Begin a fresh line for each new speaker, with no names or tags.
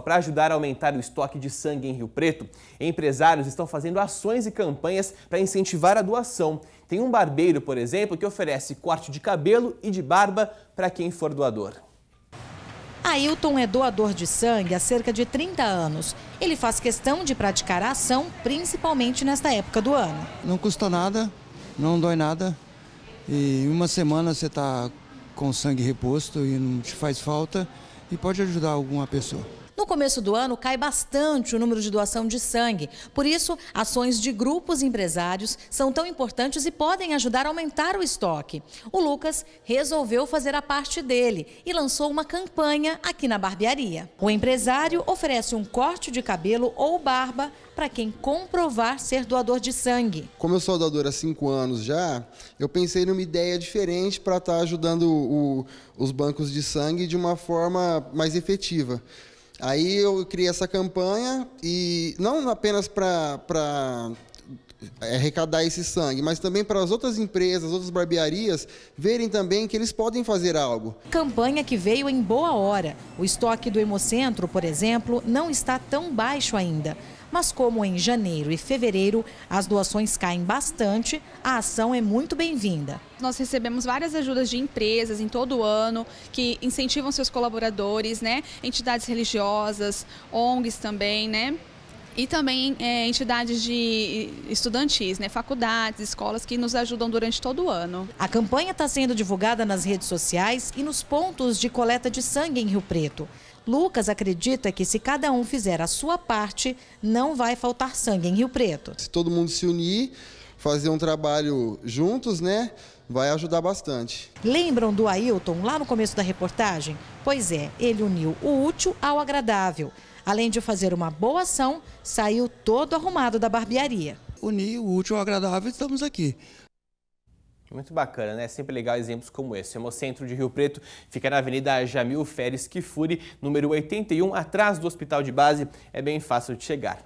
Para ajudar a aumentar o estoque de sangue em Rio Preto, empresários estão fazendo ações e campanhas para incentivar a doação. Tem um barbeiro, por exemplo, que oferece corte de cabelo e de barba para quem for doador.
Ailton é doador de sangue há cerca de 30 anos. Ele faz questão de praticar a ação, principalmente nesta época do
ano. Não custa nada, não dói nada. E em uma semana você está com sangue reposto e não te faz falta e pode ajudar alguma pessoa. No
começo do ano, cai bastante o número de doação de sangue. Por isso, ações de grupos empresários são tão importantes e podem ajudar a aumentar o estoque. O Lucas resolveu fazer a parte dele e lançou uma campanha aqui na barbearia. O empresário oferece um corte de cabelo ou barba para quem comprovar ser doador de sangue.
Como eu sou doador há cinco anos já, eu pensei numa ideia diferente para estar tá ajudando o, os bancos de sangue de uma forma mais efetiva. Aí eu criei essa campanha e não apenas para é, arrecadar esse sangue, mas também para as outras empresas, outras barbearias, verem também que eles podem fazer algo.
Campanha que veio em boa hora. O estoque do Hemocentro, por exemplo, não está tão baixo ainda. Mas como em janeiro e fevereiro as doações caem bastante, a ação é muito bem-vinda.
Nós recebemos várias ajudas de empresas em todo o ano que incentivam seus colaboradores, né? Entidades religiosas, ONGs também, né? e também é, entidades de estudantis, né, faculdades, escolas que nos ajudam durante todo o ano.
A campanha está sendo divulgada nas redes sociais e nos pontos de coleta de sangue em Rio Preto. Lucas acredita que se cada um fizer a sua parte, não vai faltar sangue em Rio Preto. Se todo mundo se unir, fazer
um trabalho juntos, né? vai ajudar bastante.
Lembram do Ailton lá no começo da reportagem? Pois é, ele uniu o útil ao agradável. Além de fazer uma boa ação, saiu todo arrumado da barbearia. Unir o
útil ao agradável e estamos aqui.
Muito bacana, né? Sempre legal exemplos como esse. O Hemocentro de Rio Preto fica na Avenida Jamil Feres Kifuri, número 81, atrás do Hospital de Base. É bem fácil de chegar.